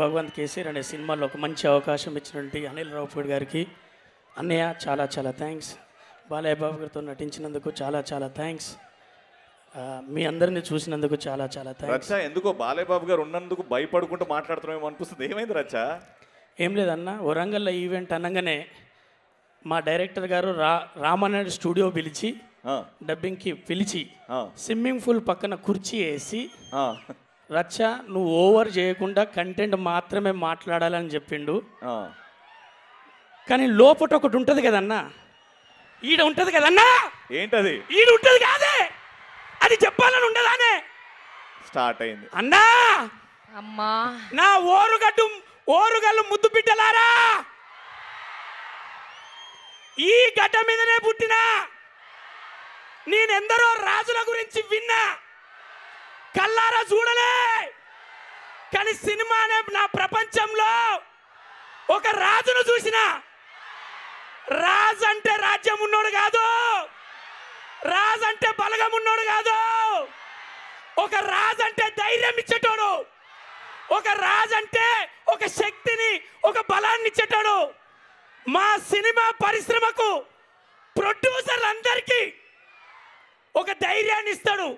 భగవంత్ కేసీఆర్ అనే సినిమాలో ఒక మంచి అవకాశం ఇచ్చినటువంటి అనిల్ రావుపూడి గారికి అన్నయ్య చాలా చాలా థ్యాంక్స్ బాలయ్య బాబు గారితో నటించినందుకు చాలా చాలా థ్యాంక్స్ మీ అందరిని చూసినందుకు చాలా చాలా థ్యాంక్స్ ఎందుకో బాలయ్య బాబు గారు ఉన్నందుకు భయపడుకుంటూ మాట్లాడుతున్నామేమో అనిపిస్తుంది ఏమైంది రచ్చ ఏం లేదన్న వరంగల్లో ఈవెంట్ అనగానే మా డైరెక్టర్ గారు రా రామానాయుడు స్టూడియో పిలిచి డబ్బింగ్కి పిలిచి స్విమ్మింగ్ పూల్ పక్కన కుర్చీ వేసి రచ్చ నువ్వు ఓవర్ చేయకుండా కంటెంట్ మాత్రమే మాట్లాడాలని చెప్పిండు కానీ లోపట ఒకటి ఉంటుంది కదన్నా ఈడ ఉంటుంది కదన్నా ఏంటది ఈడ ఉంటది కాదే అది చెప్పాలని ఉండదానే స్టార్ట్ అయింది అన్నా అమ్మా నా ఓరుగడ్డు ఓరుగల్లు ముద్దు బిడ్డలారా ఈ గడ్డ మీదనే పుట్టినా నేనెందరో రాజుల గురించి విన్నా కల్లారా చూడలే కానీ సినిమా అనే నా ప్రపంచంలో ఒక రాజును చూసిన రాజు అంటే రాజ్యం ఉన్నోడు కాదు రాజు అంటే బలగం ఉన్నోడు కాదు ఒక రాజు అంటే ధైర్యం ఇచ్చేటోడు ఒక రాజు అంటే ఒక శక్తిని ఒక బలాన్ని ఇచ్చేటోడు మా సినిమా పరిశ్రమకు ప్రొడ్యూసర్లందరికీ ఒక ధైర్యాన్ని ఇస్తాడు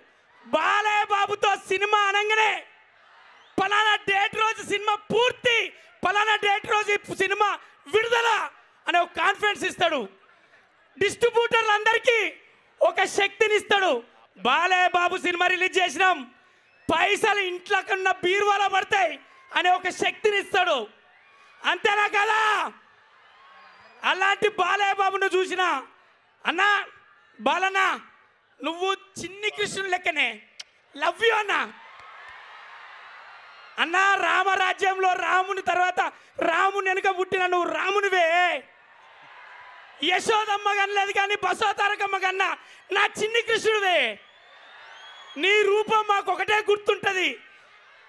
బాలయ్య బాబుతో సినిమా అనగానే పలానా డేట్ రోజు సినిమా పూర్తి పలానా డేట్ రోజు సినిమా విడుదల అనే ఒక కాన్ఫిడెన్స్ ఇస్తాడు డిస్ట్రిబ్యూటర్లందరికీ ఒక శక్తిని ఇస్తాడు బాలయ్య బాబు సినిమా రిలీజ్ చేసినాం పైసలు ఇంట్లో కన్నా బీరువాల పడతాయి అనే ఒక శక్తిని ఇస్తాడు అంతేనా కదా అలాంటి బాలయ్య బాబును చూసిన అన్నా బాలన్నా నువ్వు చిన్ని కృష్ణుడు లెక్కనే లవ్ యూ అన్న అన్న రామరాజ్యంలో రాముని తర్వాత రాముని వెనుక పుట్టిన నువ్వు రామునివే యశోదమ్మ కనలేదు కానీ బసవతారకమ్మ కన్నా నా చిన్ని కృష్ణుడివే నీ రూపం మాకు ఒకటే గుర్తుంటుంది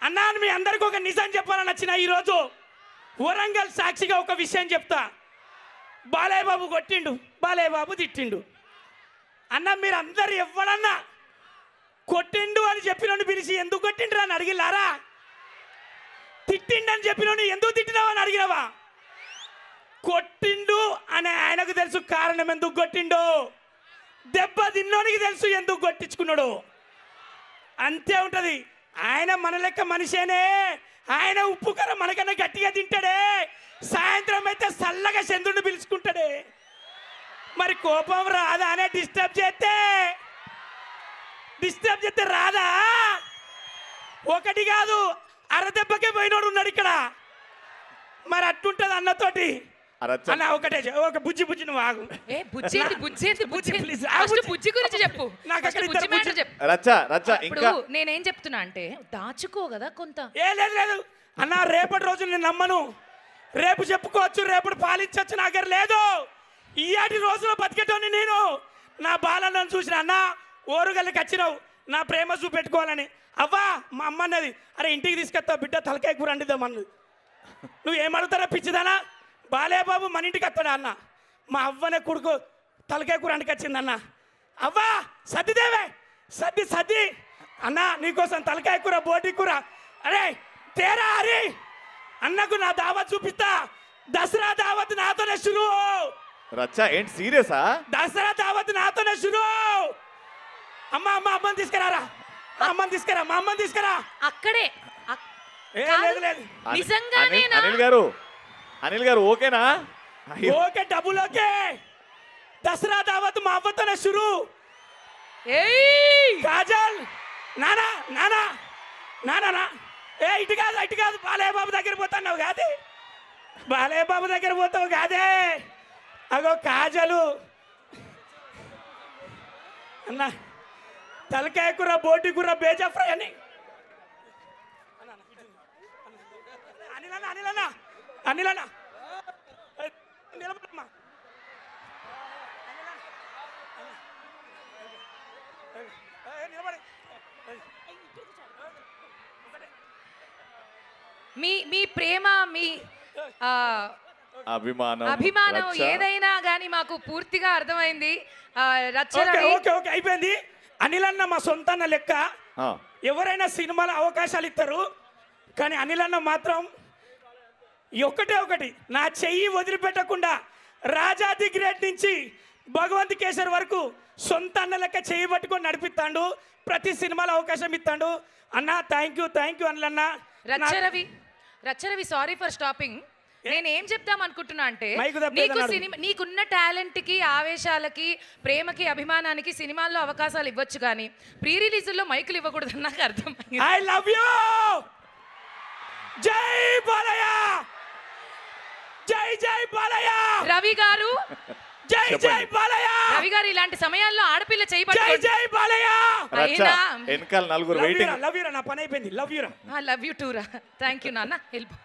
అన్నా మీ అందరికీ ఒక నిజం చెప్పాలని నచ్చిన ఈరోజు వరంగల్ సాక్షిగా ఒక విషయం చెప్తా బాలయ్య బాబు కొట్టిండు బాలయ్య బాబు తిట్టిండు అన్న మీరు అందరు ఎవ్వడన్నా కొట్టిండు అని నన్ను పిలిచి ఎందుకు కొట్టిండ్రు అని అడిగిలారా తిట్టిండు అని నన్ను ఎందుకు తిట్టినావా అని అడిగినావా కొట్టిండు అని ఆయనకు తెలుసు కారణం ఎందుకు కొట్టిండు దెబ్బ తిన్నోనికి తెలుసు ఎందుకు కొట్టించుకున్నాడు అంతే ఉంటుంది ఆయన మన లెక్క మనిషేనే ఆయన ఉప్పు మనకన్నా గట్టిగా తింటాడే సాయంత్రం అయితే చల్లగా చంద్రుడిని పిలుచుకుంటాడే మరి కోపం రాదా అనే డిస్టర్బ్ చేస్తే డిస్టర్బ్ చేస్తే రాదా ఒకటి కాదు అరదెబ్బకే పోయినోడు ఉన్నాడు ఇక్కడ మరి అట్టుంటది అన్నతోటి అన్న ఒకటే ఒక బుజ్జి బుజ్జి నువ్వు ఏ బుజ్జి బుజ్జి బుజ్జి బుజ్జి గురించి చెప్పు నాకు అక్కడ బుజ్జి మ్యాటర్ నేనేం చెప్తున్నా అంటే దాచుకో కదా కొంత లేదు లేదు అన్న రేపటి రోజు నేను నమ్మను రేపు చెప్పుకోవచ్చు రేపటి పాలించవచ్చు నా దగ్గర లేదు ఈయాటి రోజులో బతికేటోని నేను నా బాలన్న చూసిన అన్న ఓరుగల్లికి వచ్చినావు నా ప్రేమ చూపెట్టుకోవాలని అవ్వా మా అమ్మ అన్నది అరే ఇంటికి తీసుకొస్తావు బిడ్డ తలకాయ కూర అండిద్దామన్నది నువ్వు ఏమడుతారా పిచ్చిదానా బాబు మన ఇంటికి వస్తాడా అన్న మా అవ్వనే కొడుకు తలకాయ కూర అన్న అవ్వా సతిదేవే సతి సతి అన్న నీకోసం తలకాయ కూర బోటి కూర అరే తేరా అరే అన్నకు నా దావత్ చూపిస్తా దసరా దావత్ నాతోనే షురు రచ్చ ఏంటి సీరియసా దసరా దావత్ నాతోనే షురూ అమ్మ అమ్మ అమ్మని తీసుకురారా అమ్మని తీసుకురా మా అమ్మని తీసుకురా అక్కడే నిజంగానే అనిల్ గారు అనిల్ గారు ఓకేనా ఓకే డబుల్ ఓకే దసరా దావత్ మా అవ్వతోనే ఏయ్ కాజల్ నానా నానా నానా ఏ ఇటు కాదు ఇటు కాదు బాలయ్య బాబు దగ్గర పోతున్నావు కాదే బాలయ్య బాబు దగ్గర పోతావు కాదే అగో కాజలు అన్న తలకాయ కూర బోటి కూర బేజా ఫ్రై అని అనిలన్న అనిలన్న మీ మీ ప్రేమ మీ అభిమానం అభిమానం ఏదైనా కానీ మాకు పూర్తిగా అర్థమైంది అయిపోయింది అనిల్ అన్న మా సొంత అన్న లెక్క ఎవరైనా సినిమాల అవకాశాలు ఇస్తారు కానీ అనిల్ అన్న మాత్రం ఒకటే ఒకటి నా చెయ్యి వదిలిపెట్టకుండా రాజాది గ్రేట్ నుంచి భగవంత్ కేసర్ వరకు సొంత అన్న లెక్క చేయి పట్టుకొని నడిపిస్తాడు ప్రతి సినిమాలో అవకాశం ఇస్తాడు అన్న థ్యాంక్ యూ థ్యాంక్ యూ అన్న Racha Ravi Racha Ravi sorry for stopping నేను ఏం చెప్తాం అనుకుంటున్నా అంటే నీకు సినిమా నీకున్న టాలెంట్ కి ఆవేశాలకి ప్రేమకి అభిమానానికి సినిమాల్లో అవకాశాలు ఇవ్వచ్చు కానీ ప్రీ లో మైకులు ఇవ్వకూడదు నాకు అర్థం ఐ లవ్ యూ జై బాలయ్య జై జై బాలయ్య రవి గారు జై జై బాలయ్య రవి గారు ఇలాంటి సమయాల్లో ఆడపిల్ల చేయి జై జై బాలయ్య అయినా వెనకాల నలుగురు వెయిటింగ్ లవ్ యు నా పని అయిపోయింది లవ్ యూరా రా లవ్ యు టూ రా థాంక్యూ నాన్న హెల్ప్